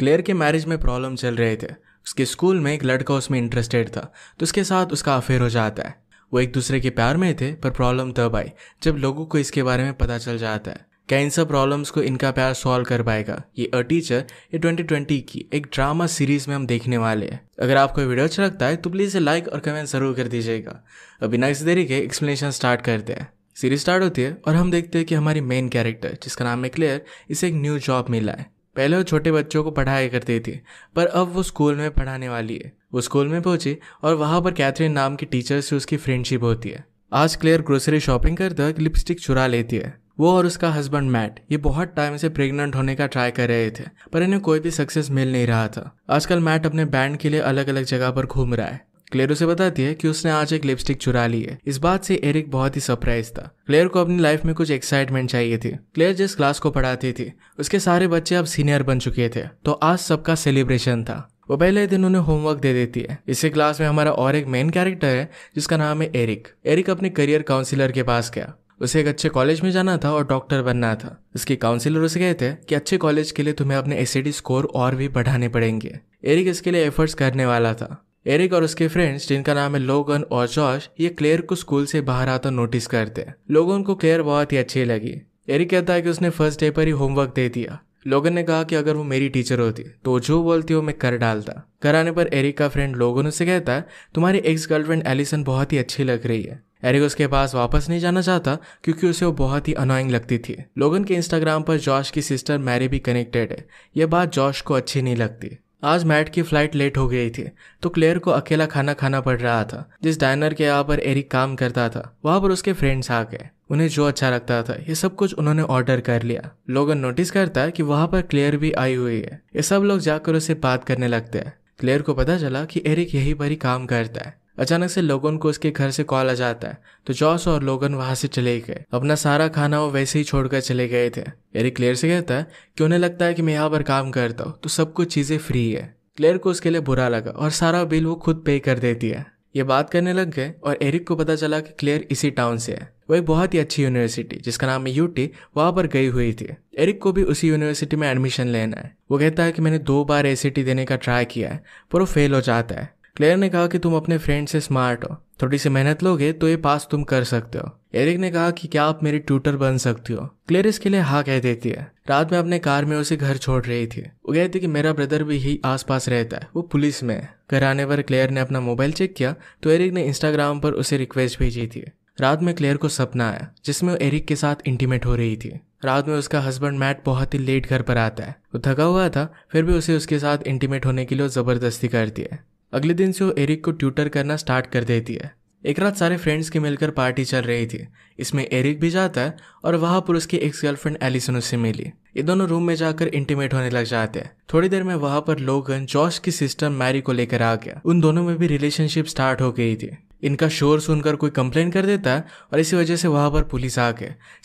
clear के marriage में problem चल रहे थे उसके स्कूल में एक लड़का उसमें इंटरेस्टेड था तो उसके साथ उसका अफेयर हो जाता है वो एक दूसरे के प्यार में थे पर प्रॉब्लम तब आई जब लोगों को इसके बारे में पता चल जाता है क्या इन सब प्रॉब्लम्स को इनका प्यार सॉल्व कर पाएगा ये अ टीचर ये 2020 की एक ड्रामा सीरीज में हम देखने वाले हैं अगर आपको वीडियो अच्छा लगता है तो प्लीज़ इसे लाइक और कमेंट जरूर कर दीजिएगा अभी बिना देरी के एक्सप्लेनेशन स्टार्ट करते हैं सीरीज स्टार्ट होती है और हम देखते हैं कि हमारी मेन कैरेक्टर जिसका नाम है क्लेयर इसे एक न्यू जॉब मिला है पहले वो छोटे बच्चों को पढ़ाया करती थी पर अब वो स्कूल में पढ़ाने वाली है वो स्कूल में पहुंची और वहां पर कैथरीन नाम की टीचर से उसकी फ्रेंडशिप होती है आज क्लेयर ग्रोसरी शॉपिंग करते लिपस्टिक चुरा लेती है वो और उसका हस्बैंड मैट ये बहुत टाइम से प्रेग्नेंट होने का ट्राई कर रहे थे पर इन्हें कोई भी सक्सेस मिल नहीं रहा था आजकल मैट अपने बैंड के लिए अलग अलग जगह पर घूम रहा है क्लेयर उसे बताती है कि उसने आज एक लिपस्टिक चुरा ली है इस बात से एरिक बहुत ही सरप्राइज था क्लेयर को अपनी लाइफ में कुछ एक्साइटमेंट चाहिए थी क्लेयर जिस क्लास को पढ़ाती थी उसके सारे बच्चे अब सीनियर बन चुके थे तो आज सबका सेलिब्रेशन था वो पहले दिन उन्हें होमवर्क दे देती है इसी क्लास में हमारा और एक मेन कैरेक्टर है जिसका नाम है एरिक एरिक अपने करियर काउंसिलर के पास गया उसे एक अच्छे कॉलेज में जाना था और डॉक्टर बनना था उसके काउंसिलर उसे कहते हैं कि अच्छे कॉलेज के लिए तुम्हें अपने एस स्कोर और भी बढ़ाने पड़ेंगे एरिक इसके लिए एफर्ट्स करने वाला था एरिक और उसके फ्रेंड्स जिनका नाम है लोगन और जॉश ये क्लेयर को स्कूल से बाहर आता नोटिस करते हैं लोगन को क्लेयर बहुत ही अच्छी लगी एरिक कहता है कि उसने फर्स्ट डे पर ही होमवर्क दे दिया लोगन ने कहा कि अगर वो मेरी टीचर होती तो जो बोलती हो मैं कर डालता घर आने पर एरिक का फ्रेंड लोगन उसे कहता है तुम्हारी एक्स गर्लफ्रेंड एलिसन बहुत ही अच्छी लग रही है एरिक उसके पास वापस नहीं जाना चाहता क्योंकि उसे वो बहुत ही अनोइंग लगती थी लोगन के इंस्टाग्राम पर जॉश की सिस्टर मैरी भी कनेक्टेड है यह बात जॉश को अच्छी नहीं लगती आज मैट की फ्लाइट लेट हो गई थी तो क्लेयर को अकेला खाना खाना पड़ रहा था जिस डाइनर के यहाँ पर एरिक काम करता था वहाँ पर उसके फ्रेंड्स आ गए उन्हें जो अच्छा लगता था ये सब कुछ उन्होंने ऑर्डर कर लिया लोगन नोटिस करता है कि वहाँ पर क्लेयर भी आई हुई है ये सब लोग जाकर उसे बात करने लगते हैं क्लेयर को पता चला कि एरिक यही पर ही काम करता है अचानक से लोगन को उसके घर से कॉल आ जाता है तो जॉस और लोगन वहां से चले गए अपना सारा खाना वो वैसे ही छोड़कर चले गए थे एरिक क्लेयर से कहता है कि उन्हें लगता है कि मैं यहाँ पर काम करता हूँ तो सब कुछ चीज़ें फ्री है क्लेयर को उसके लिए बुरा लगा और सारा बिल वो खुद पे कर देती है ये बात करने लग गए और एरिक को पता चला कि क्लेयर इसी टाउन से है वो एक बहुत ही अच्छी यूनिवर्सिटी जिसका नाम है यूटी वहाँ पर गई हुई थी एरिक को भी उसी यूनिवर्सिटी में एडमिशन लेना है वो कहता है कि मैंने दो बार ए देने का ट्राई किया है पर वो फेल हो जाता है क्लेयर ने कहा कि तुम अपने फ्रेंड से स्मार्ट हो थोड़ी सी मेहनत लोगे तो ये पास तुम कर सकते हो एरिक ने कहा कि क्या आप मेरी ट्यूटर बन सकती हो क्लेयर इसके लिए हाँ कह देती है रात में अपने कार में उसे घर छोड़ रही थी वो कहती कि मेरा ब्रदर भी ही आसपास रहता है वो पुलिस में है घर आने पर क्लेयर ने अपना मोबाइल चेक किया तो एरिक ने इंस्टाग्राम पर उसे रिक्वेस्ट भेजी थी रात में क्लेयर को सपना आया जिसमें वो एरिक के साथ इंटीमेट हो रही थी रात में उसका हस्बैंड मैट बहुत ही लेट घर पर आता है वो थका हुआ था फिर भी उसे उसके साथ इंटीमेट होने के लिए जबरदस्ती करती है अगले दिन से वो एरिक को ट्यूटर करना स्टार्ट कर देती है एक रात सारे फ्रेंड्स के मिलकर पार्टी चल रही थी इसमें एरिक भी जाता है और वहाँ पर उसकी एक्स गर्लफ्रेंड एलिसन उससे मिली ये दोनों रूम में जाकर इंटीमेट होने लग जाते हैं थोड़ी देर में वहाँ पर लोगन जॉश की सिस्टर मैरी को लेकर आ गया उन दोनों में भी रिलेशनशिप स्टार्ट हो गई थी इनका शोर सुनकर कोई कंप्लेन कर देता है और इसी वजह से वहाँ पर पुलिस आ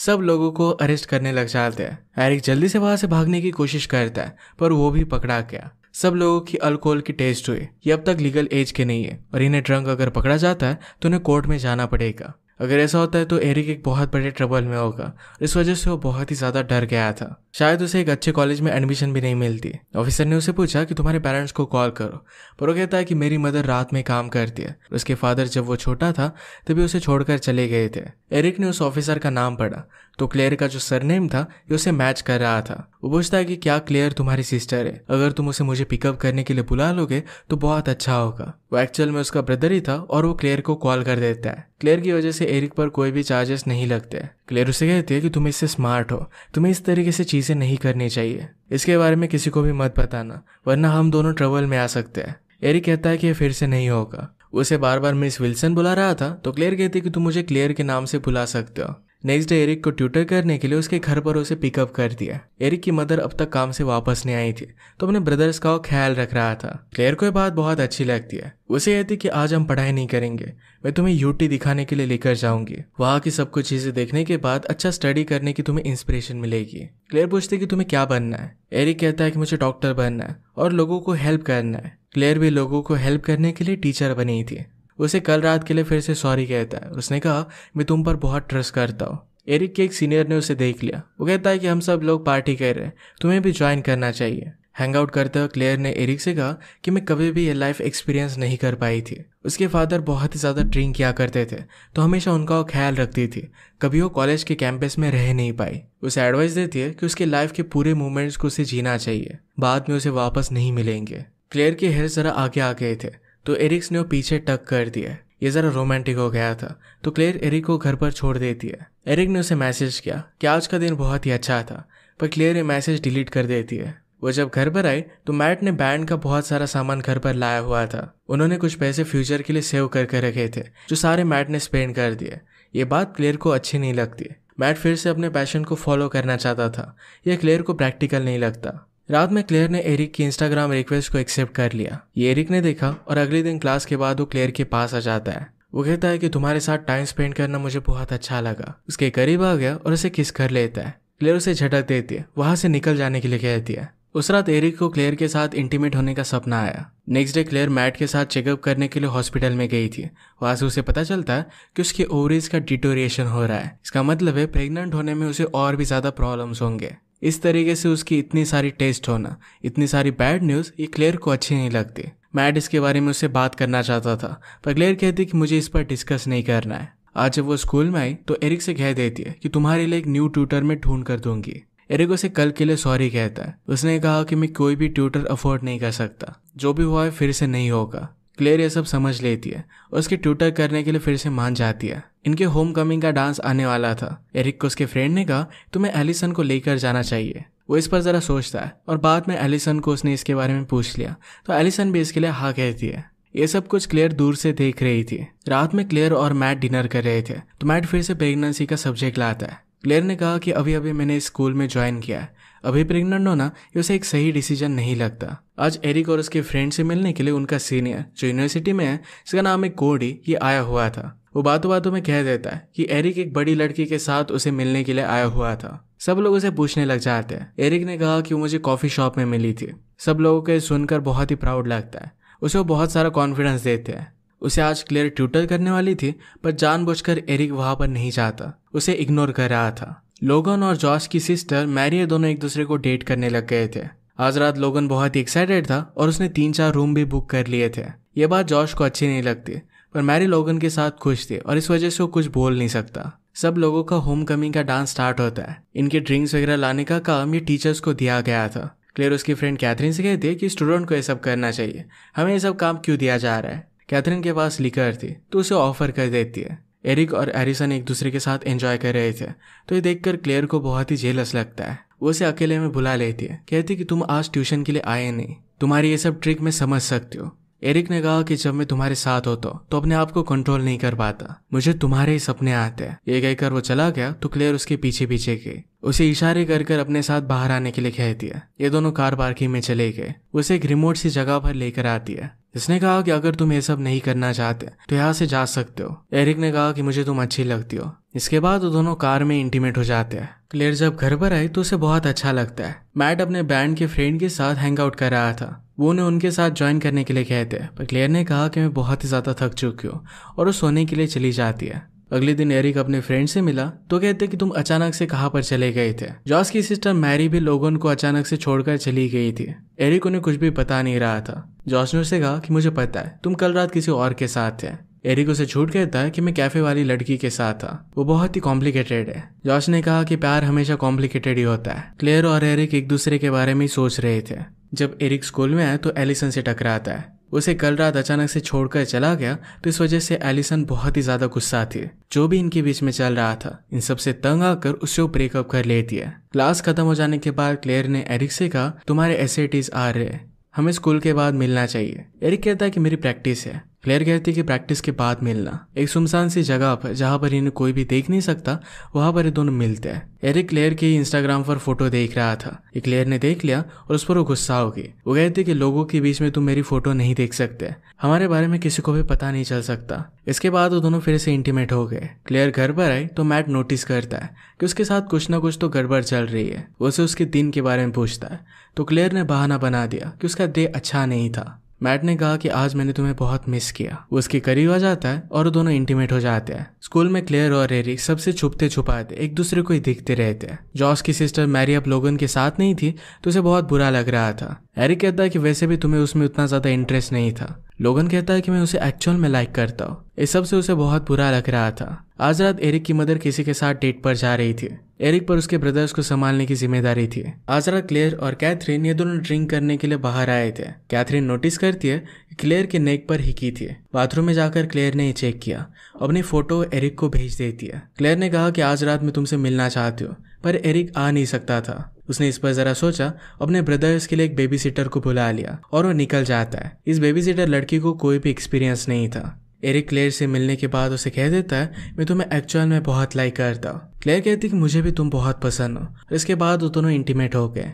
सब लोगों को अरेस्ट करने लग जाते हैं एरिक जल्दी से वहाँ से भागने की कोशिश करता है पर वो भी पकड़ा गया सब लोगों की अल्कोहल की टेस्ट हुई ये अब तक लीगल एज के नहीं है और इन्हें ड्रंक अगर पकड़ा जाता है तो उन्हें कोर्ट में जाना पड़ेगा अगर ऐसा होता है तो एरिक एक बहुत बड़े ट्रबल में होगा इस वजह से वो बहुत ही ज़्यादा डर गया था शायद उसे एक अच्छे कॉलेज में एडमिशन भी नहीं मिलती ऑफिसर ने उसे पूछा कि तुम्हारे पेरेंट्स को कॉल करो पर वो कहता है कि मेरी मदर रात में काम करती है उसके फादर जब वो छोटा था तभी उसे छोड़कर चले गए थे एरिक ने उस ऑफिसर का नाम पढ़ा तो क्लेयर का जो सरनेम था ये उसे मैच कर रहा था वो पूछता है कि क्या क्लेयर तुम्हारी सिस्टर है अगर तुम उसे मुझे पिकअप करने के लिए बुला लोगे तो बहुत अच्छा होगा वो एक्चुअल में उसका ब्रदर ही था और वो क्लेयर को कॉल कर देता है क्लेयर की वजह से एरिक पर कोई भी चार्जेस नहीं लगते क्लेयर उसे कहते हैं कि तुम इससे स्मार्ट हो तुम्हें इस तरीके से चीज़ें नहीं करनी चाहिए इसके बारे में किसी को भी मत बताना वरना हम दोनों ट्रबल में आ सकते हैं एरिक कहता है कि फिर से नहीं होगा उसे बार बार मिस विल्सन बुला रहा था तो क्लेयर कहती कि तुम मुझे क्लेयर के नाम से बुला सकते हो नेक्स्ट डे एरिक को ट्यूटर करने के लिए उसके घर पर उसे पिकअप कर दिया एरिक की मदर अब तक काम से वापस नहीं आई थी तो अपने ब्रदर्स का ख्याल रख रहा था क्लेयर को यह बात बहुत अच्छी लगती है उसे यह थी कि आज हम पढ़ाई नहीं करेंगे मैं तुम्हें यूटी दिखाने के लिए लेकर जाऊंगी वहाँ की सब कुछ चीजें देखने के बाद अच्छा स्टडी करने की तुम्हें इंस्पिरेशन मिलेगी क्लेयर पूछते कि तुम्हें क्या बनना है एरिक कहता है कि मुझे डॉक्टर बनना है और लोगों को हेल्प करना है क्लेयर भी लोगों को हेल्प करने के लिए टीचर बनी थी उसे कल रात के लिए फिर से सॉरी कहता है उसने कहा मैं तुम पर बहुत ट्रस्ट करता हूँ एरिक के एक सीनियर ने उसे देख लिया वो कहता है कि हम सब लोग पार्टी कर रहे हैं तुम्हें भी ज्वाइन करना चाहिए हैंग आउट करते हुए क्लेयर ने एरिक से कहा कि मैं कभी भी ये लाइफ एक्सपीरियंस नहीं कर पाई थी उसके फादर बहुत ही ज़्यादा ड्रिंक किया करते थे तो हमेशा उनका वो ख्याल रखती थी कभी वो कॉलेज के कैंपस में रह नहीं पाई उसे एडवाइस देती है कि उसके लाइफ के पूरे मोमेंट्स को उसे जीना चाहिए बाद में उसे वापस नहीं मिलेंगे क्लेयर के हेयर ज़रा आगे आ गए थे तो एरिक्स ने वो पीछे टक कर दिया ये ज़रा रोमांटिक हो गया था तो क्लेयर एरिक को घर पर छोड़ देती है एरिक ने उसे मैसेज किया कि आज का दिन बहुत ही अच्छा था पर क्लेयर ये मैसेज डिलीट कर देती है वो जब घर पर आई तो मैट ने बैंड का बहुत सारा सामान घर पर लाया हुआ था उन्होंने कुछ पैसे फ्यूचर के लिए सेव करके रखे थे जो सारे मैट ने स्पेंड कर दिए ये बात क्लेयर को अच्छी नहीं लगती मैट फिर से अपने पैशन को फॉलो करना चाहता था यह क्लेयर को प्रैक्टिकल नहीं लगता रात में क्लेयर ने एरिक की इंस्टाग्राम रिक्वेस्ट को एक्सेप्ट कर लिया ये एरिक ने देखा और अगले दिन क्लास के बाद वो क्लेयर के पास आ जाता है वो कहता है कि तुम्हारे साथ टाइम स्पेंड करना मुझे बहुत अच्छा लगा उसके करीब आ गया और उसे किस कर लेता है क्लेयर उसे झटक देती है वहां से निकल जाने के लिए कहती है उस रात एरिक को क्लेयर के साथ इंटीमेट होने का सपना आया नेक्स्ट डे क्लेयर मैट के साथ चेकअप करने के लिए हॉस्पिटल में गई थी वहां से उसे पता चलता कि उसके ओवरीज का डिटोरिएशन हो रहा है इसका मतलब है प्रेग्नेंट होने में उसे और भी ज़्यादा प्रॉब्लम्स होंगे इस तरीके से उसकी इतनी सारी टेस्ट होना इतनी सारी बैड न्यूज़ ये क्लेयर को अच्छी नहीं लगती मैट इसके बारे में उससे बात करना चाहता था पर क्लेयर कहती कि मुझे इस पर डिस्कस नहीं करना है आज जब वो स्कूल में आई तो एरिक से कह देती है कि तुम्हारे लिए एक न्यू ट्यूटर में ढूंढ कर दूंगी एरिक उसे कल के लिए सॉरी कहता है उसने कहा कि मैं कोई भी ट्यूटर अफोर्ड नहीं कर सकता जो भी हुआ है फिर से नहीं होगा क्लेयर ये सब समझ लेती है उसके ट्यूटर करने के लिए फिर से मान जाती है इनके होम कमिंग का डांस आने वाला था एरिक को उसके फ्रेंड ने कहा तुम्हें एलिसन को लेकर जाना चाहिए वो इस पर ज़रा सोचता है और बाद में एलिसन को उसने इसके बारे में पूछ लिया तो एलिसन भी इसके लिए हाँ कहती है ये सब कुछ क्लेयर दूर से देख रही थी रात में क्लेयर और मैट डिनर कर रहे थे तो मैट फिर से प्रेगनेंसी का सब्जेक्ट लाता है क्लेयर ने कहा कि अभी अभी मैंने स्कूल में ज्वाइन किया है अभी प्रेग्नेंट होना ये उसे एक सही डिसीजन नहीं लगता आज एरिक और उसके फ्रेंड से मिलने के लिए उनका सीनियर जो यूनिवर्सिटी में है जिसका नाम है कोडी ये आया हुआ था वो बातों बातों में कह देता है कि एरिक एक बड़ी लड़की के साथ उसे मिलने के लिए आया हुआ था सब लोग उसे पूछने लग जाते हैं एरिक ने कहा कि वो मुझे कॉफ़ी शॉप में मिली थी सब लोगों को सुनकर बहुत ही प्राउड लगता है उसे वो बहुत सारा कॉन्फिडेंस देते हैं उसे आज क्लियर ट्यूटर करने वाली थी पर जानबूझकर एरिक वहां पर नहीं जाता उसे इग्नोर कर रहा था लोगन और जॉर्ज की सिस्टर मैरिय दोनों एक दूसरे को डेट करने लग गए थे आज रात लोगन बहुत ही एक्साइटेड था और उसने तीन चार रूम भी बुक कर लिए थे ये बात जॉर्ज को अच्छी नहीं लगती पर मैरी लोगन के साथ खुश थी और इस वजह से वो कुछ बोल नहीं सकता सब लोगों का होम कमिंग का डांस स्टार्ट होता है इनके ड्रिंक्स वगैरह लाने का काम ये टीचर्स को दिया गया था क्लियर उसकी फ्रेंड कैथरीन से कहती है कि स्टूडेंट को ये सब करना चाहिए हमें ये सब काम क्यों दिया जा रहा है कैथरीन के पास लिकर थी तो उसे ऑफर कर देती है एरिक और एरिसन एक दूसरे के साथ एंजॉय कर रहे थे तो ये देखकर क्लेयर को बहुत ही झेलस लगता है वो उसे अकेले में बुला लेती है कहती कि तुम आज ट्यूशन के लिए आए नहीं तुम्हारी ये सब ट्रिक मैं समझ सकती हो एरिक ने कहा कि जब मैं तुम्हारे साथ होता तो अपने आप को कंट्रोल नहीं कर पाता मुझे तुम्हारे ही सपने आते ये कहकर वो चला गया तो क्लेयर उसके पीछे पीछे गई उसे इशारे कर कर अपने साथ बाहर आने के लिए कह दिया ये दोनों कार पार्किंग में चले गए उसे एक रिमोट सी जगह पर लेकर आती है इसने कहा कि अगर तुम ये सब नहीं करना चाहते तो यहाँ से जा सकते हो एरिक ने कहा कि मुझे तुम अच्छी लगती हो इसके बाद वो दोनों कार में इंटीमेट हो जाते हैं क्लेयर जब घर पर आई तो उसे बहुत अच्छा लगता है मैट अपने बैंड के फ्रेंड के साथ हैंग आउट कर रहा था वो उन्हें उनके साथ ज्वाइन करने के लिए कहते हैं पर क्लेयर ने कहा कि मैं बहुत ही ज़्यादा थक चुकी हूँ और वो सोने के लिए चली जाती है अगले दिन एरिक अपने फ्रेंड से मिला तो कहते कि तुम अचानक से कहाँ पर चले गए थे जॉस की सिस्टर मैरी भी लोगों को अचानक से छोड़कर चली गई थी एरिक उन्हें कुछ भी पता नहीं रहा था जॉस ने उसे कहा कि मुझे पता है तुम कल रात किसी और के साथ थे एरिक उसे छूट कहता है कि मैं कैफे वाली लड़की के साथ था वो बहुत ही कॉम्प्लिकेटेड है जॉश ने कहा कि प्यार हमेशा कॉम्प्लिकेटेड ही होता है क्लेयर और एरिक एक दूसरे के बारे में सोच रहे थे जब एरिक स्कूल में आए तो एलिसन से टकराता है उसे कल रात अचानक से छोड़कर चला गया तो इस वजह से एलिसन बहुत ही ज्यादा गुस्सा थी जो भी इनके बीच में चल रहा था इन सबसे तंग आकर उसे वो ब्रेकअप कर लेती है क्लास खत्म हो जाने के बाद क्लेयर ने एरिक से कहा तुम्हारे एस आ रहे हमें स्कूल के बाद मिलना चाहिए एरिक कहता है कि मेरी प्रैक्टिस है क्लेयर कहती है कि प्रैक्टिस के बाद मिलना एक सुमसान सी जगह पर जहाँ पर इन्हें कोई भी देख नहीं सकता वहाँ पर ये दोनों मिलते हैं एरिक क्लेयर के इंस्टाग्राम पर फोटो देख रहा था ये क्लेयर ने देख लिया और उस पर वो गुस्सा हो गई वो कहते कि लोगों के बीच में तुम मेरी फोटो नहीं देख सकते हमारे बारे में किसी को भी पता नहीं चल सकता इसके बाद वो दोनों फिर से इंटीमेट हो गए क्लेयर घर पर आई तो मैट नोटिस करता है कि उसके साथ कुछ ना कुछ तो गड़बड़ चल रही है उसे उसके दिन के बारे में पूछता है तो क्लेयर ने बहाना बना दिया कि उसका डे अच्छा नहीं था मैट ने कहा कि आज मैंने तुम्हें बहुत मिस किया वो उसके करीब आ जाता है और दोनों इंटीमेट हो जाते हैं स्कूल में क्लेयर और एरिक सबसे छुपते छुपाते एक दूसरे को ही दिखते रहते हैं जॉस की सिस्टर मैरी अब लोगन के साथ नहीं थी तो उसे बहुत बुरा लग रहा था एरिक कहता है कि वैसे भी तुम्हें उसमें उतना ज्यादा इंटरेस्ट नहीं था लोगन कहता है कि मैं उसे एक्चुअल में लाइक करता हूँ इस सब से उसे बहुत बुरा लग रहा था आज रात एरिक की मदर किसी के साथ डेट पर जा रही थी एरिक पर उसके ब्रदर्स को संभालने की जिम्मेदारी थी आज रात क्लेयर और कैथरीन ये दोनों ड्रिंक करने के लिए बाहर आए थे कैथरीन नोटिस करती है कि क्लेयर के नेक पर हिकी थी बाथरूम में जाकर क्लेयर ने चेक किया अपनी फोटो एरिक को भेज देती है क्लेयर ने कहा कि आज रात मैं तुमसे मिलना चाहती हूँ पर एरिक आ नहीं सकता था उसने इस पर जरा सोचा अपने ब्रदर्स के लिए एक बेबी सिटर को बुला लिया और वो निकल जाता है इस बेबी सिटर लड़की को कोई भी एक्सपीरियंस नहीं था एरिक क्लेयर से मिलने के बाद उसे कह देता है मैं तुम्हें एक्चुअल में बहुत लाइक करता क्लेयर कहती कि मुझे भी तुम बहुत पसंद हो और इसके बाद वो दोनों इंटीमेट हो गए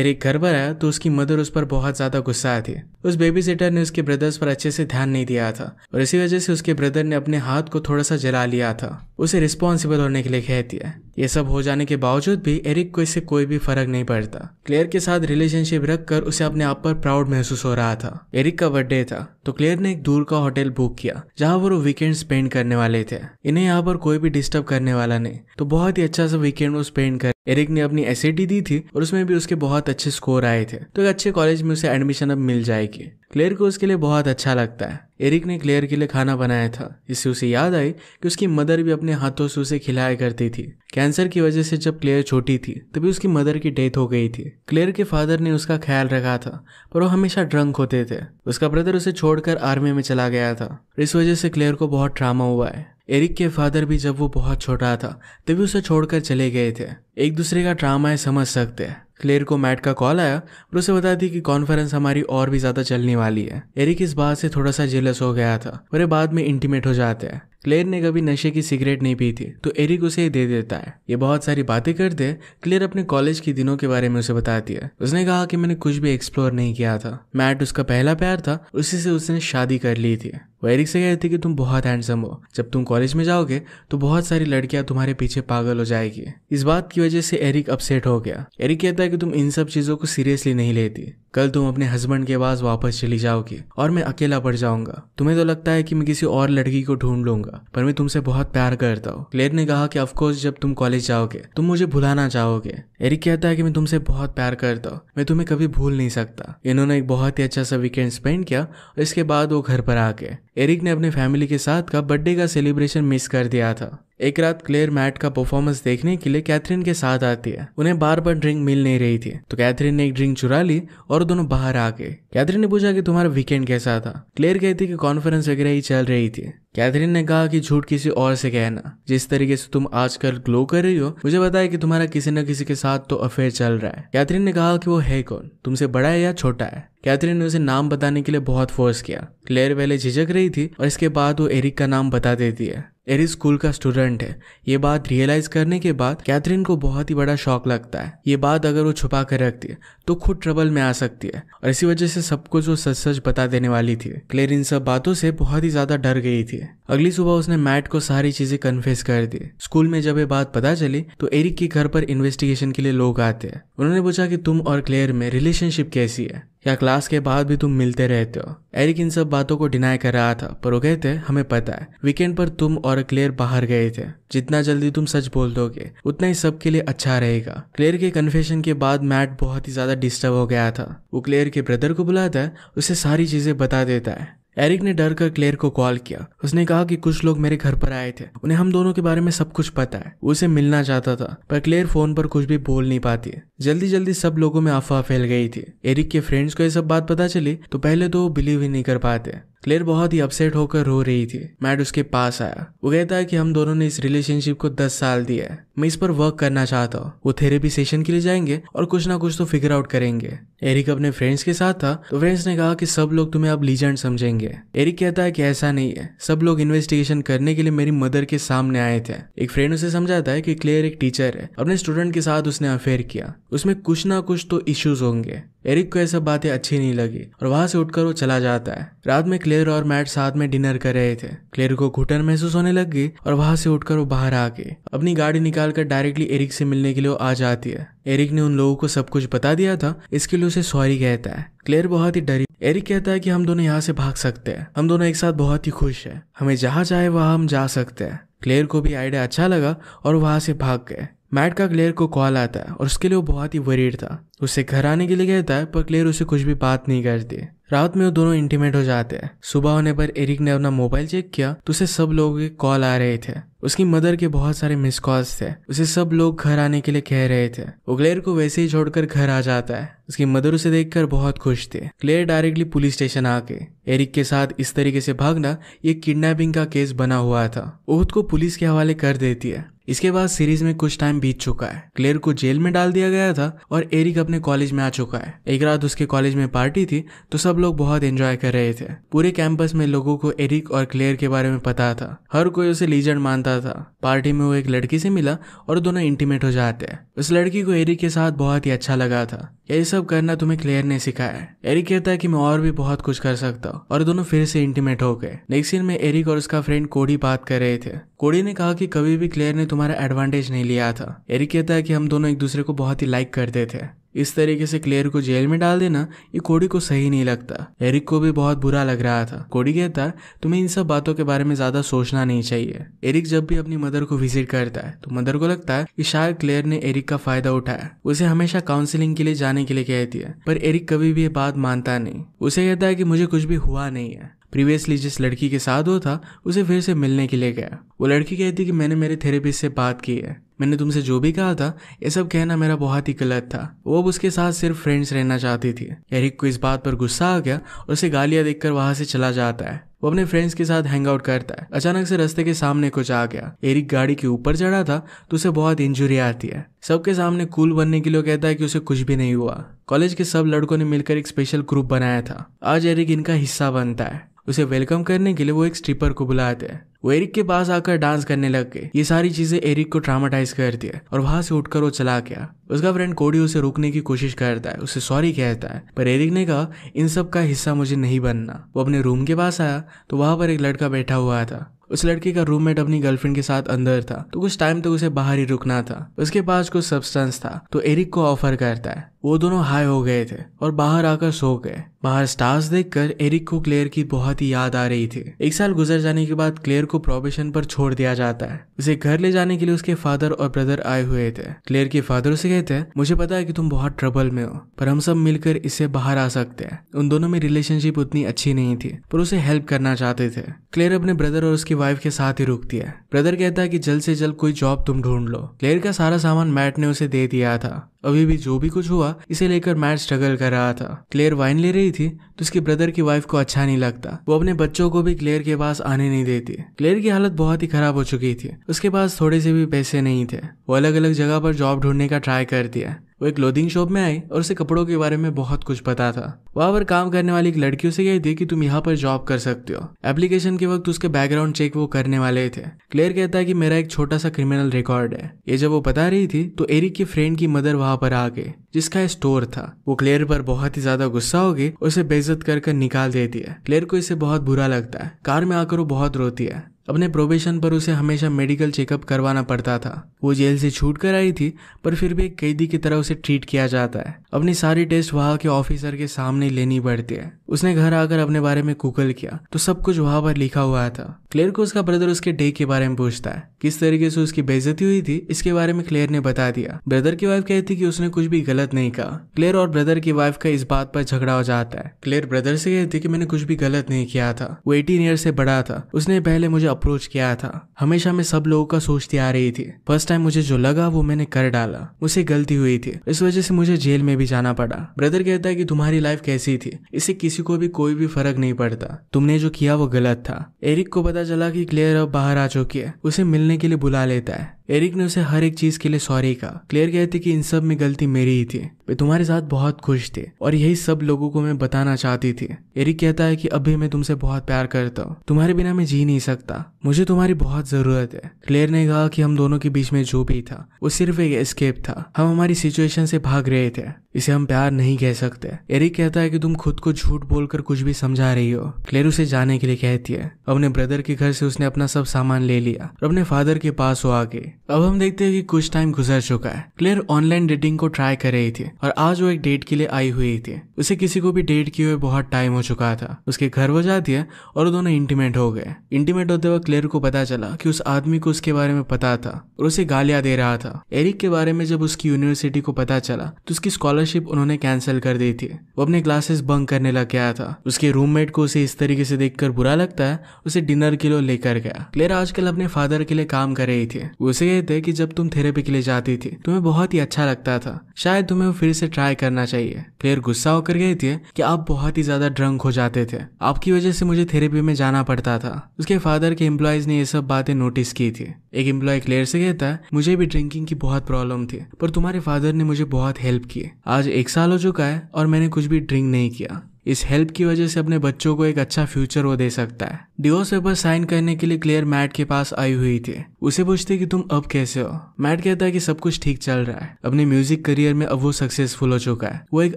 एरिक घर पर आया तो उसकी मदर उस पर बहुत ज़्यादा गुस्सा आती उस बेबी सिटर ने उसके ब्रदर्स पर अच्छे से ध्यान नहीं दिया था और इसी वजह से उसके ब्रदर ने अपने हाथ को थोड़ा सा जला लिया था उसे रिस्पॉन्सिबल होने के लिए कह दिया ये सब हो जाने के बावजूद भी एरिक को इससे कोई भी फर्क नहीं पड़ता क्लेयर के साथ रिलेशनशिप रखकर उसे अपने आप पर प्राउड महसूस हो रहा था एरिक का बर्थडे था तो क्लेयर ने एक दूर का होटल बुक किया जहाँ वो वीकेंड स्पेंड करने वाले थे इन्हें यहाँ पर कोई भी डिस्टर्ब करने वाला नहीं तो बहुत ही अच्छा सा वीकेंड वो स्पेंड कर एरिक ने अपनी एस दी थी और उसमें भी उसके बहुत अच्छे स्कोर आए थे तो एक अच्छे कॉलेज में उसे एडमिशन अब मिल जाएगी क्लेयर को उसके लिए बहुत अच्छा लगता है एरिक ने क्लेयर के लिए खाना बनाया था इससे उसे याद आई कि उसकी मदर भी अपने हाथों से उसे खिलाया करती थी कैंसर की वजह से जब क्लेयर छोटी थी तभी उसकी मदर की डेथ हो गई थी क्लेयर के फादर ने उसका ख्याल रखा था पर वो हमेशा ड्रंक होते थे उसका ब्रदर उसे छोड़कर आर्मी में चला गया था इस वजह से क्लेयर को बहुत ड्रामा हुआ है एरिक के फादर भी जब वो बहुत छोटा था तभी उसे छोड़कर चले गए थे एक दूसरे का है समझ सकते हैं क्लेयर को मैट का कॉल आया और उसे बता दी कि कॉन्फ्रेंस हमारी और भी ज्यादा चलने वाली है एरिक इस बात से थोड़ा सा जेलस हो गया था और बाद में इंटीमेट हो जाते हैं क्लेयर ने कभी नशे की सिगरेट नहीं पी थी तो एरिक उसे दे देता है ये बहुत सारी बातें करते क्लेयर अपने कॉलेज के दिनों के बारे में उसे बताती है उसने कहा कि मैंने कुछ भी एक्सप्लोर नहीं किया था मैट उसका पहला प्यार था उसी से उसने शादी कर ली थी वो एरिक से कहती कि तुम बहुत हैंडसम हो जब तुम कॉलेज में जाओगे तो बहुत सारी लड़कियां तुम्हारे पीछे पागल हो जाएगी इस बात की वजह से एरिक अपसेट हो गया एरिक कहता है कि तुम इन सब चीजों को सीरियसली नहीं लेती कल तुम अपने हस्बैंड के पास वापस चली जाओगी और मैं अकेला पड़ जाऊंगा तुम्हें तो लगता है कि मैं किसी और लड़की को ढूंढ लूंगा होगा पर मैं तुमसे बहुत प्यार करता हूँ क्लेयर ने कहा कि ऑफकोर्स जब तुम कॉलेज जाओगे तुम मुझे भुलाना चाहोगे एरिक कहता है कि मैं तुमसे बहुत प्यार करता हूँ मैं तुम्हें कभी भूल नहीं सकता इन्होंने एक बहुत ही अच्छा सा वीकेंड स्पेंड किया और इसके बाद वो घर पर आके एरिक ने अपने फैमिली के साथ का बर्थडे का सेलिब्रेशन मिस कर दिया था एक रात क्लेयर मैट का परफॉर्मेंस देखने के लिए कैथरीन के साथ आती है उन्हें बार बार ड्रिंक मिल नहीं रही थी तो कैथरीन ने एक ड्रिंक चुरा ली और दोनों बाहर आ गए कैथरीन ने पूछा कि तुम्हारा वीकेंड कैसा था क्लेयर कहती कि कॉन्फ्रेंस वगैरह ही चल रही थी कैथरीन ने कहा कि झूठ किसी और से कहना जिस तरीके से तुम आजकल ग्लो कर रही हो मुझे बताया कि तुम्हारा किसी न किसी के साथ तो अफेयर चल रहा है कैथरीन ने कहा कि वो है कौन तुमसे बड़ा है या छोटा है कैथरीन ने उसे नाम बताने के लिए बहुत फोर्स किया क्लेयर पहले झिझक रही थी और इसके बाद वो एरिक का नाम बता देती है एरिक स्कूल का स्टूडेंट है ये बात रियलाइज करने के बाद कैथरीन को बहुत ही बड़ा शौक लगता है ये बात अगर वो छुपा कर रखती है तो खुद ट्रबल में आ सकती है और इसी वजह से सब कुछ वो सच सच बता देने वाली थी क्लेयर इन सब बातों से बहुत ही ज्यादा डर गई थी अगली सुबह उसने मैट को सारी चीजें कन्फेस कर दी स्कूल में जब ये बात पता चली तो एरिक के घर पर इन्वेस्टिगेशन के लिए लोग आते हैं उन्होंने पूछा कि तुम और क्लेयर में रिलेशनशिप कैसी है या क्लास के बाद भी तुम मिलते रहते हो एरिक इन सब बातों को डिनाई कर रहा था पर वो कहते हमें पता है वीकेंड पर तुम और क्लेयर बाहर गए थे जितना जल्दी तुम सच बोल दोगे उतना ही सबके लिए अच्छा रहेगा क्लेयर के कन्फेशन के बाद मैट बहुत ही ज्यादा डिस्टर्ब हो गया था वो क्लेयर के ब्रदर को बुलाता है उसे सारी चीजें बता देता है एरिक ने डर कर क्लेयर को कॉल किया उसने कहा कि कुछ लोग मेरे घर पर आए थे उन्हें हम दोनों के बारे में सब कुछ पता है उसे मिलना चाहता था पर क्लेयर फोन पर कुछ भी बोल नहीं पाती जल्दी जल्दी सब लोगों में अफवाह फैल गई थी एरिक के फ्रेंड्स को यह सब बात पता चली तो पहले तो वो बिलीव ही नहीं कर पाते क्लेयर बहुत ही अपसेट होकर रो रही थी मैट उसके पास आया वो कहता है कि हम दोनों ने इस रिलेशनशिप को दस साल दिया है मैं इस पर वर्क करना चाहता हूँ वो थेरेपी सेशन के लिए जाएंगे और कुछ ना कुछ तो फिगर आउट करेंगे एरिक अपने फ्रेंड्स के साथ था तो फ्रेंड्स ने कहा कि सब लोग तुम्हें अब लीजेंड समझेंगे एरिक कहता है कि ऐसा नहीं है सब लोग इन्वेस्टिगेशन करने के लिए मेरी मदर के सामने आए थे एक फ्रेंड उसे समझाता है कि क्लेयर एक टीचर है अपने स्टूडेंट के साथ उसने अफेयर किया उसमें कुछ ना कुछ तो इश्यूज होंगे एरिक को यह सब बातें अच्छी नहीं लगी और वहां से उठकर वो चला जाता है रात में क्लेयर और मैट साथ में डिनर कर रहे थे क्लेयर को घुटन महसूस होने लग गई और वहां से उठकर वो बाहर आके अपनी गाड़ी निकालकर डायरेक्टली एरिक से मिलने के लिए वो आ जाती है एरिक ने उन लोगों को सब कुछ बता दिया था इसके लिए उसे सॉरी कहता है क्लेयर बहुत ही डरी एरिक कहता है कि हम दोनों यहाँ से भाग सकते हैं हम दोनों एक साथ बहुत ही खुश है हमें जहाँ चाहे वहाँ हम जा सकते हैं क्लेयर को भी आइडिया अच्छा लगा और वहां से भाग गए मैट का क्लेयर को कॉल आता है और उसके लिए वो बहुत ही वरीड था उसे घर आने के लिए कहता है पर क्लेयर उसे कुछ भी बात नहीं करती रात में वो दोनों इंटीमेट हो जाते हैं सुबह होने पर एरिक ने अपना मोबाइल चेक किया तो उसे सब लोगों के कॉल आ रहे थे उसकी मदर के बहुत सारे मिस कॉल्स थे उसे सब लोग घर आने के लिए कह रहे थे वो क्लेयर को वैसे ही छोड़कर घर आ जाता है उसकी मदर उसे देखकर बहुत खुश थे क्लेयर डायरेक्टली पुलिस स्टेशन आके एरिक के साथ इस तरीके से भागना ये किडनेपिंग का केस बना हुआ था वो खुद को पुलिस के हवाले कर देती है इसके बाद सीरीज में कुछ टाइम बीत चुका है क्लेयर को जेल में डाल दिया गया था और एरिक अपने कॉलेज में आ चुका है एक रात उसके कॉलेज में पार्टी थी तो सब लोग बहुत एंजॉय कर रहे थे पूरे कैंपस में लोगों को एरिक और क्लेयर के बारे में पता था हर कोई उसे लीजेंड मानता था पार्टी में वो एक लड़की से मिला और दोनों इंटीमेट हो जाते हैं उस लड़की को एरिक के साथ बहुत ही अच्छा लगा था ये सब करना तुम्हें क्लेयर ने सिखाया है एरिक कहता है कि मैं और भी बहुत कुछ कर सकता हूँ और दोनों फिर से इंटीमेट हो गए नेक्स्ट सीन में एरिक और उसका फ्रेंड कोडी बात कर रहे थे कोडी ने कहा कि कभी भी क्लेयर ने तुम्हारा एडवांटेज नहीं लिया था एरिक कहता है कि हम दोनों एक दूसरे को बहुत ही लाइक करते थे इस तरीके से क्लेयर को जेल में डाल देना ये कोडी को सही नहीं लगता एरिक को भी बहुत बुरा लग रहा था कोडी कहता है तुम्हें इन सब बातों के बारे में ज्यादा सोचना नहीं चाहिए एरिक जब भी अपनी मदर को विजिट करता है तो मदर को लगता है कि शायद क्लेयर ने एरिक का फायदा उठाया उसे हमेशा काउंसिलिंग के लिए जाने के लिए कहती है पर एरिक कभी भी ये बात मानता नहीं उसे कहता है कि मुझे कुछ भी हुआ नहीं है प्रीवियसली जिस लड़की के साथ वो था उसे फिर से मिलने के लिए गया वो लड़की कहती कि मैंने मेरे थेरेपिस्ट से बात की है मैंने तुमसे जो भी कहा था ये सब कहना मेरा बहुत ही गलत था वो अब उसके साथ सिर्फ फ्रेंड्स रहना चाहती थी एरिक को इस बात पर गुस्सा आ गया और उसे गालियाँ देखकर वहाँ से चला जाता है वो अपने फ्रेंड्स के साथ हैंग आउट करता है अचानक से रस्ते के सामने कुछ आ गया एरिक गाड़ी के ऊपर चढ़ा था तो उसे बहुत इंजुरी आती है सबके सामने कूल बनने के लिए कहता है कि उसे कुछ भी नहीं हुआ कॉलेज के सब लड़कों ने मिलकर एक स्पेशल ग्रुप बनाया था आज एरिक इनका हिस्सा बनता है उसे वेलकम करने के लिए वो एक स्ट्रीपर को बुलाते हैं वो एरिक के पास आकर डांस करने लग गए ये सारी चीजें एरिक को ट्रामाटाइज कर दिया और वहां से उठकर वो चला गया उसका फ्रेंड कोडी उसे रोकने की कोशिश करता है उसे सॉरी कहता है पर एरिक ने कहा इन सब का हिस्सा मुझे नहीं बनना वो अपने रूम के पास आया तो वहां पर एक लड़का बैठा हुआ था उस लड़के का रूममेट अपनी गर्लफ्रेंड के साथ अंदर था तो कुछ टाइम तक तो उसे बाहर ही रुकना था उसके पास कुछ सब्सटेंस था तो एरिक को ऑफर करता है वो दोनों हाई हो गए थे और बाहर आकर सो गए बाहर स्टार्स देखकर एरिक को क्लेयर की बहुत ही याद आ रही थी एक साल गुजर जाने के बाद क्लेयर को प्रोबेशन पर छोड़ दिया जाता है उसे घर ले जाने के लिए उसके फादर और ब्रदर आए हुए थे क्लेयर के फादर उसे कहते हैं मुझे पता है कि तुम बहुत ट्रबल में हो पर हम सब मिलकर इससे बाहर आ सकते हैं उन दोनों में रिलेशनशिप उतनी अच्छी नहीं थी पर उसे हेल्प करना चाहते थे क्लेयर अपने ब्रदर और उसकी वाइफ के साथ ही रुकती है ब्रदर कहता है कि जल्द से जल्द कोई जॉब तुम ढूंढ लो क्लेयर का सारा सामान मैट ने उसे दे दिया था अभी भी जो भी कुछ हुआ इसे लेकर मैट स्ट्रगल कर रहा था क्लेयर वाइन ले रही थी तो उसके ब्रदर की वाइफ को अच्छा नहीं लगता वो अपने बच्चों को भी क्लेयर के पास आने नहीं देती क्लेयर की हालत बहुत ही खराब हो चुकी थी उसके पास थोड़े से भी पैसे नहीं थे वो अलग अलग जगह पर जॉब ढूंढने का ट्राई करती है वो एक क्लोथिंग शॉप में आई और उसे कपड़ों के बारे में बहुत कुछ पता था वहाँ पर काम करने वाली एक लड़की उसे यह थी कि तुम यहाँ पर जॉब कर सकते हो एप्लीकेशन के वक्त उसके बैकग्राउंड चेक वो करने वाले थे क्लेयर कहता है कि मेरा एक छोटा सा क्रिमिनल रिकॉर्ड है ये जब वो बता रही थी तो एरिक की फ्रेंड की मदर वहां पर आ गई जिसका स्टोर था वो क्लेयर पर बहुत ही ज्यादा गुस्सा हो और उसे बेजत कर कर निकाल देती है क्लेयर को इसे बहुत बुरा लगता है कार में आकर वो बहुत रोती है अपने प्रोबेशन पर उसे हमेशा मेडिकल चेकअप करवाना पड़ता था वो जेल से छूट कर आई थी पर फिर भी एक कैदी की तरह उसे ट्रीट किया जाता है अपनी सारी टेस्ट वहाँ के ऑफिसर के सामने लेनी पड़ती है उसने घर आकर अपने बारे में गूगल किया तो सब कुछ वहां पर लिखा हुआ था क्लेयर को उसका ब्रदर उसके डे के बारे में पूछता है किस तरीके से उसकी बेजती हुई थी इसके बारे में क्लेयर ने बता दिया ब्रदर की वाइफ कहती कि उसने कुछ भी गलत नहीं कहा क्लेयर और ब्रदर की वाइफ का इस बात पर झगड़ा हो जाता है क्लेयर ब्रदर से कहती कि मैंने कुछ भी गलत नहीं किया था वो एटीन ईयर से बड़ा था उसने पहले मुझे अप्रोच किया था हमेशा मैं सब लोगों का सोचती आ रही थी फर्स्ट टाइम मुझे जो लगा वो मैंने कर डाला मुझसे गलती हुई थी इस वजह से मुझे जेल में भी जाना पड़ा ब्रदर कहता है कि तुम्हारी लाइफ कैसी थी इससे किसी को भी कोई भी फर्क नहीं पड़ता तुमने जो किया वो गलत था एरिक को पता चला कि क्लेयर अब बाहर आ चुकी है उसे मिलने के लिए बुला लेता है एरिक ने उसे हर एक चीज के लिए सॉरी कहा क्लियर कहते कि इन सब में गलती मेरी ही थी वे तुम्हारे साथ बहुत खुश थे और यही सब लोगों को मैं बताना चाहती थी एरिक कहता है कि अभी मैं तुमसे बहुत प्यार करता हूँ तुम्हारे बिना मैं जी नहीं सकता मुझे तुम्हारी बहुत जरूरत है क्लेयर ने कहा कि हम दोनों के बीच में जो भी था वो सिर्फ एक स्केप था हम हमारी सिचुएशन से भाग रहे थे इसे हम प्यार नहीं कह सकते एरिक कहता है कि तुम खुद को झूठ बोलकर कुछ भी समझा रही हो क्लेयर उसे जाने के लिए कहती है अपने ब्रदर के घर से उसने अपना सब सामान ले लिया और अपने फादर के पास वो आ गई अब हम देखते हैं कि कुछ टाइम गुजर चुका है क्लेयर ऑनलाइन डेटिंग को ट्राई कर रही थी और आज वो एक डेट के लिए आई हुई थी उसे किसी को भी डेट किए हुए बहुत टाइम हो चुका था उसके घर वो जाती है और दोनों इंटीमेट हो गए इंटीमेट होते वक्त क्लेयर को पता चला कि उस आदमी को उसके बारे में पता था और उसे गालियां दे रहा था एरिक के बारे में जब उसकी यूनिवर्सिटी को पता चला तो उसकी स्कॉलरशिप उन्होंने कैंसिल कर दी थी वो अपने क्लासेस बंक करने लग गया था उसके रूममेट को उसे इस तरीके से देखकर बुरा लगता है उसे डिनर के लिए लेकर गया क्लेयर आजकल अपने फादर के लिए काम कर रही थी उसे गए थे कि जब तुम थेरेपी के लिए जाती थी तुम्हें बहुत ही अच्छा लगता था शायद तुम्हें वो फिर से ट्राई करना चाहिए क्लेयर गुस्सा होकर गए थे कि आप बहुत ही ज्यादा ड्रंक हो जाते थे आपकी वजह से मुझे थेरेपी में जाना पड़ता था उसके फादर के एम्प्लॉयज ने ये सब बातें नोटिस की थी एक एम्प्लॉय क्लेयर से कहता है मुझे भी ड्रिंकिंग की बहुत प्रॉब्लम थी पर तुम्हारे फादर ने मुझे बहुत हेल्प की आज एक साल हो चुका है और मैंने कुछ भी ड्रिंक नहीं किया इस हेल्प की वजह से अपने बच्चों को एक अच्छा फ्यूचर वो दे सकता है डिवोर्स पेपर साइन करने के लिए क्लेयर मैट के पास आई हुई थी उसे पूछते कि तुम अब कैसे हो मैट कहता है कि सब कुछ ठीक चल रहा है अपने म्यूजिक करियर में अब वो सक्सेसफुल हो चुका है वो एक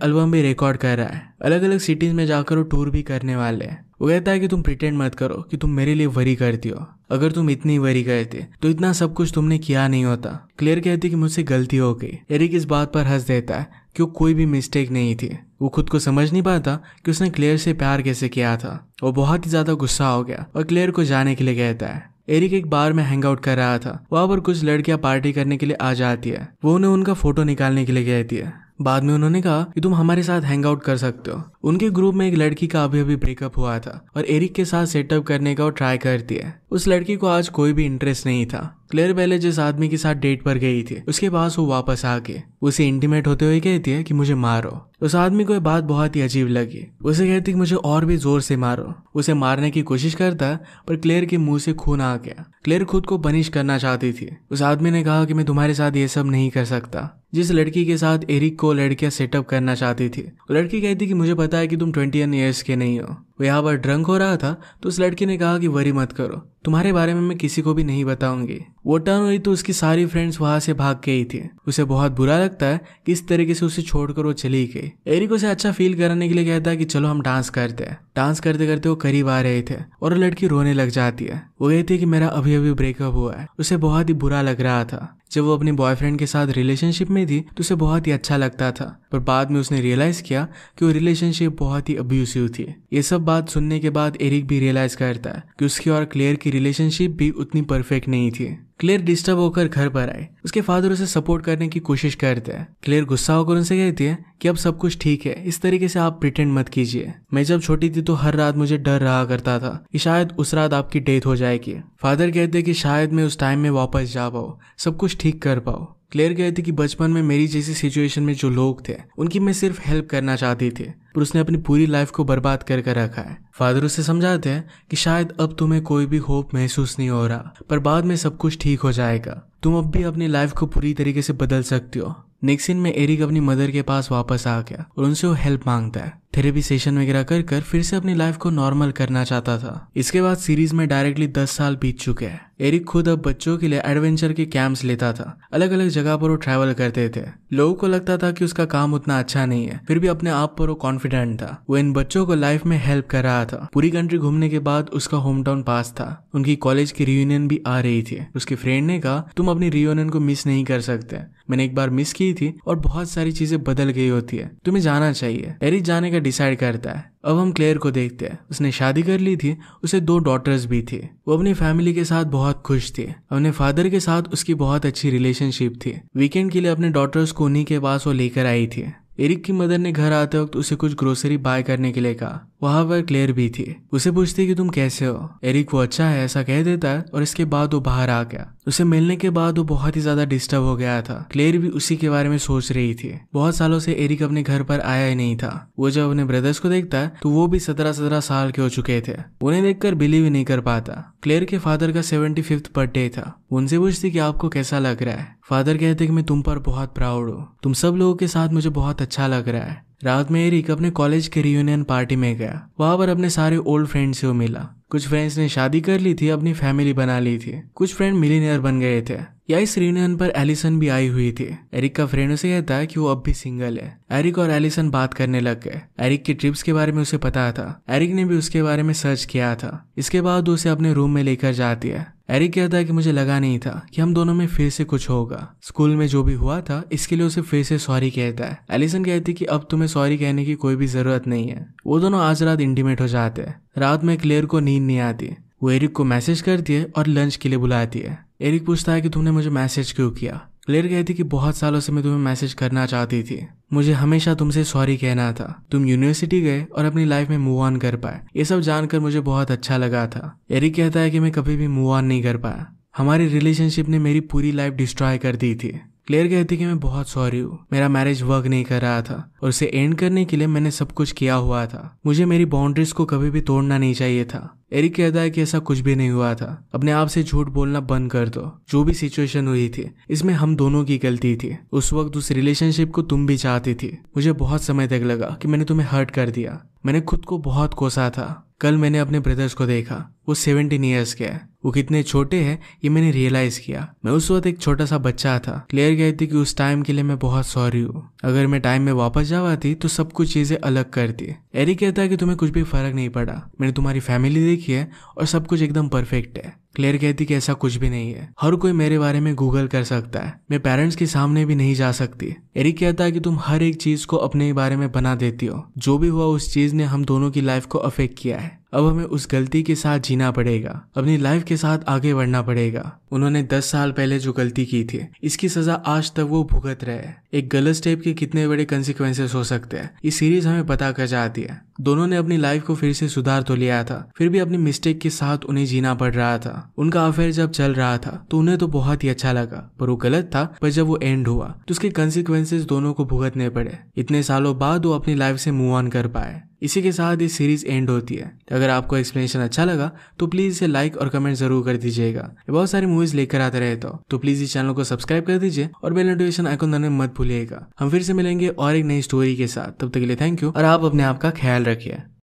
एल्बम भी रिकॉर्ड कर रहा है अलग अलग सिटीज में जाकर वो टूर भी करने वाले हैं वो कहता है कि तुम प्रिटेंड मत करो कि तुम मेरे लिए वरी करती हो अगर तुम इतनी वरी करते तो इतना सब कुछ तुमने किया नहीं होता क्लियर कहती कि मुझसे गलती हो गई एरिक इस बात पर हंस देता है कि वो कोई भी मिस्टेक नहीं थी वो खुद को समझ नहीं पाता कि उसने क्लियर से प्यार कैसे किया था वो बहुत ही ज्यादा गुस्सा हो गया और क्लेयर को जाने के लिए कहता है एरिक एक बार में हैंग आउट कर रहा था वहां पर कुछ लड़कियां पार्टी करने के लिए आ जाती है वो उन्हें उनका फोटो निकालने के लिए कहती है बाद में उन्होंने कहा कि तुम हमारे साथ हैंग आउट कर सकते हो उनके ग्रुप में एक लड़की का अभी अभी ब्रेकअप हुआ था और एरिक के साथ सेटअप करने का वो ट्राई करती है उस लड़की को आज कोई भी इंटरेस्ट नहीं था क्लेयर पहले जिस आदमी के साथ डेट पर गई थी उसके पास वो वापस आके उसे इंटीमेट होते हुए कहती है कि मुझे मारो उस आदमी को ये बात बहुत ही अजीब लगी उसे कहती कि मुझे और भी जोर से मारो उसे मारने की कोशिश करता पर क्लेयर के मुंह से खून आ गया क्लेयर खुद को पनिश करना चाहती थी उस आदमी ने कहा कि मैं तुम्हारे साथ ये सब नहीं कर सकता जिस लड़की के साथ एरिक को लड़कियां सेटअप करना चाहती थी लड़की कहती कि मुझे पता है कि तुम ट्वेंटी ईयर्स के नहीं हो वो यहाँ पर ड्रंक हो रहा था तो उस लड़की ने कहा कि वरी मत करो तुम्हारे बारे में मैं किसी को भी नहीं बताऊंगी वो टर्न हुई तो उसकी सारी फ्रेंड्स वहां से भाग गई थी उसे बहुत बुरा लगता है कि इस तरीके से उसे छोड़कर वो चली गई एरिक उसे अच्छा फील कराने के लिए कहता है कि चलो हम डांस करते हैं डांस करते करते वो करीब आ रहे थे और वो लड़की रोने लग जाती है वो कहती है कि मेरा अभी अभी ब्रेकअप हुआ है उसे बहुत ही बुरा लग रहा था जब वो अपने बॉयफ्रेंड के साथ रिलेशनशिप में थी तो उसे बहुत ही अच्छा लगता था पर बाद में उसने रियलाइज किया कि वो रिलेशनशिप बहुत ही अब्यूसिव थी ये सब सब बात सुनने के बाद एरिक भी रियलाइज करता है कि उसकी और क्लेयर की रिलेशनशिप भी उतनी परफेक्ट नहीं थी क्लेयर डिस्टर्ब होकर घर पर आए उसके फादर उसे सपोर्ट करने की कोशिश करते हैं क्लेयर गुस्सा होकर उनसे कहती है कि अब सब कुछ ठीक है इस तरीके से आप प्रिटेंड मत कीजिए मैं जब छोटी थी तो हर रात मुझे डर रहा करता था कि शायद उस रात आपकी डेथ हो जाएगी फादर कहते हैं कि शायद मैं उस टाइम में वापस जा पाओ सब कुछ ठीक कर पाओ क्लेयर कहती कि बचपन में मेरी जैसी सिचुएशन में जो लोग थे उनकी मैं सिर्फ हेल्प करना चाहती थी पर उसने अपनी पूरी लाइफ को बर्बाद कर कर रखा है फादर उसे समझाते हैं कि शायद अब तुम्हें कोई भी होप महसूस नहीं हो रहा पर बाद में सब कुछ ठीक हो जाएगा तुम अब भी अपनी लाइफ को पूरी तरीके से बदल सकती हो नेक्सिन में एरिक अपनी मदर के पास वापस आ गया और उनसे वो हेल्प मांगता है थेरेपी सेशन वगैरह कर कर फिर से अपनी लाइफ को नॉर्मल करना चाहता था इसके बाद सीरीज में डायरेक्टली दस साल बीत चुके हैं एरिक खुद अब बच्चों के लिए एडवेंचर के कैंप्स लेता था अलग अलग जगह पर वो ट्रैवल करते थे लोगों को लगता था कि उसका काम उतना अच्छा नहीं है फिर भी अपने आप पर वो कॉन्फिडेंट था वो इन बच्चों को लाइफ में हेल्प कर रहा था पूरी कंट्री घूमने के बाद उसका होम टाउन पास था उनकी कॉलेज की रियूनियन भी आ रही थी उसके फ्रेंड ने कहा तुम अपनी रियूनियन को मिस नहीं कर सकते मैंने एक बार मिस की थी और बहुत सारी चीजें बदल गई होती है तुम्हें जाना चाहिए एरिक जाने का डिसाइड करता है अब हम क्लेयर को देखते हैं उसने शादी कर ली थी उसे दो डॉटर्स भी थी वो अपनी फैमिली के साथ बहुत खुश थी अपने फादर के साथ उसकी बहुत अच्छी रिलेशनशिप थी वीकेंड के लिए अपने डॉटर्स को उन्हीं के पास वो लेकर आई थी एरिक की मदर ने घर आते वक्त उसे कुछ ग्रोसरी बाय करने के लिए कहा वहां पर क्लेयर भी थी उसे पूछती कि तुम कैसे हो एरिक वो अच्छा है ऐसा कह देता है और इसके बाद वो बाहर आ गया उसे मिलने के बाद वो बहुत ही ज्यादा डिस्टर्ब हो गया था क्लेयर भी उसी के बारे में सोच रही थी बहुत सालों से एरिक अपने घर पर आया ही नहीं था वो जब अपने ब्रदर्स को देखता तो वो भी सत्रह सत्रह साल के हो चुके थे उन्हें देखकर बिलीव नहीं कर पाता क्लेयर के फादर का सेवेंटी फिफ्थ बर्थडे था उनसे पूछती कि आपको कैसा लग रहा है फादर कहते कि मैं तुम पर बहुत प्राउड हूँ तुम सब लोगों के साथ मुझे बहुत अच्छा लग रहा है रात में एरिक अपने कॉलेज के रियूनियन पार्टी में गया वहां पर अपने सारे ओल्ड फ्रेंड से वो मिला कुछ फ्रेंड्स ने शादी कर ली थी अपनी फैमिली बना ली थी कुछ फ्रेंड मिलीनियर बन गए थे या इस रियूनियन पर एलिसन भी आई हुई थी एरिक का फ्रेंड उसे कहता है कि वो अब भी सिंगल है एरिक और एलिसन बात करने लग गए एरिक की ट्रिप्स के बारे में उसे पता था एरिक ने भी उसके बारे में सर्च किया था इसके बाद उसे अपने रूम में लेकर जाती है एरिक कहता है कि मुझे लगा नहीं था कि हम दोनों में फिर से कुछ होगा स्कूल में जो भी हुआ था इसके लिए उसे फिर से सॉरी कहता है एलिसन कहती है कि अब तुम्हें सॉरी कहने की कोई भी जरूरत नहीं है वो दोनों आज रात इंटीमेट हो जाते हैं रात में क्लेयर को नींद नहीं आती वो एरिक को मैसेज करती है और लंच के लिए बुलाती है एरिक पूछता है कि तुमने मुझे मैसेज क्यों किया क्लेयर कहती कि बहुत सालों से मैं तुम्हें मैसेज करना चाहती थी मुझे हमेशा तुमसे सॉरी कहना था तुम यूनिवर्सिटी गए और अपनी लाइफ में मूव ऑन कर पाए ये सब जानकर मुझे बहुत अच्छा लगा था एरिक कहता है कि मैं कभी भी मूव ऑन नहीं कर पाया हमारी रिलेशनशिप ने मेरी पूरी लाइफ डिस्ट्रॉय कर दी थी क्लेयर कहती कि मैं बहुत सॉरी हूँ मेरा मैरिज वर्क नहीं कर रहा था और उसे एंड करने के लिए मैंने सब कुछ किया हुआ था मुझे मेरी बाउंड्रीज को कभी भी तोड़ना नहीं चाहिए था एरिक कहता है कि ऐसा कुछ भी नहीं हुआ था अपने आप से झूठ बोलना बंद कर दो जो भी सिचुएशन हुई थी इसमें हम दोनों की गलती थी उस वक्त उस रिलेशनशिप को तुम भी चाहती थी मुझे बहुत समय तक लगा कि मैंने तुम्हें हर्ट कर दिया मैंने खुद को बहुत कोसा था कल मैंने अपने ब्रदर्स को देखा वो सेवेंटीन ईयर्स के है वो कितने छोटे हैं ये मैंने रियलाइज किया मैं उस वक्त एक छोटा सा बच्चा था क्लियर कहती थी कि उस टाइम के लिए मैं बहुत सॉरी हूँ अगर मैं टाइम में वापस जावा थी तो सब कुछ चीजें अलग करती एरी कहता है कि तुम्हें कुछ भी फर्क नहीं पड़ा मैंने तुम्हारी फैमिली देखी है और सब कुछ एकदम परफेक्ट है क्लेयर कहती कि ऐसा कुछ भी नहीं है हर कोई मेरे बारे में गूगल कर सकता है मैं पेरेंट्स के सामने भी नहीं जा सकती एरिक कहता है कि तुम हर एक चीज को अपने बारे में बना देती हो जो भी हुआ उस चीज ने हम दोनों की लाइफ को अफेक्ट किया है अब हमें उस गलती के साथ जीना पड़ेगा अपनी लाइफ के साथ आगे बढ़ना पड़ेगा उन्होंने दस साल पहले जो गलती की थी इसकी सजा आज तक वो भुगत रहे एक गलत स्टेप के कितने बड़े कंसिक्वेंसेस हो सकते हैं ये सीरीज हमें पता कर जाती है दोनों ने अपनी लाइफ को फिर से सुधार तो लिया था फिर भी अपनी मिस्टेक के साथ उन्हें जीना पड़ रहा था था उनका अफेयर जब चल रहा था तो उन्हें तो बहुत ही अच्छा लगा पर वो गलत था पर जब वो एंड हुआ तो उसके कंसिक्वेंसेज दोनों को भुगतने पड़े इतने सालों बाद वो अपनी लाइफ से मूव ऑन कर पाए इसी के साथ ये सीरीज एंड होती है अगर आपको एक्सप्लेनेशन अच्छा लगा तो प्लीज इसे लाइक और कमेंट जरूर कर दीजिएगा बहुत सारी मूवीज लेकर आते रहे तो, तो प्लीज इस चैनल को सब्सक्राइब कर दीजिए और बेल नोटिफिकेशन आइकन दाने मत भूलिएगा हम फिर से मिलेंगे और एक नई स्टोरी के साथ तब तक के लिए थैंक यू और आप अपने आप का ख्याल रखिए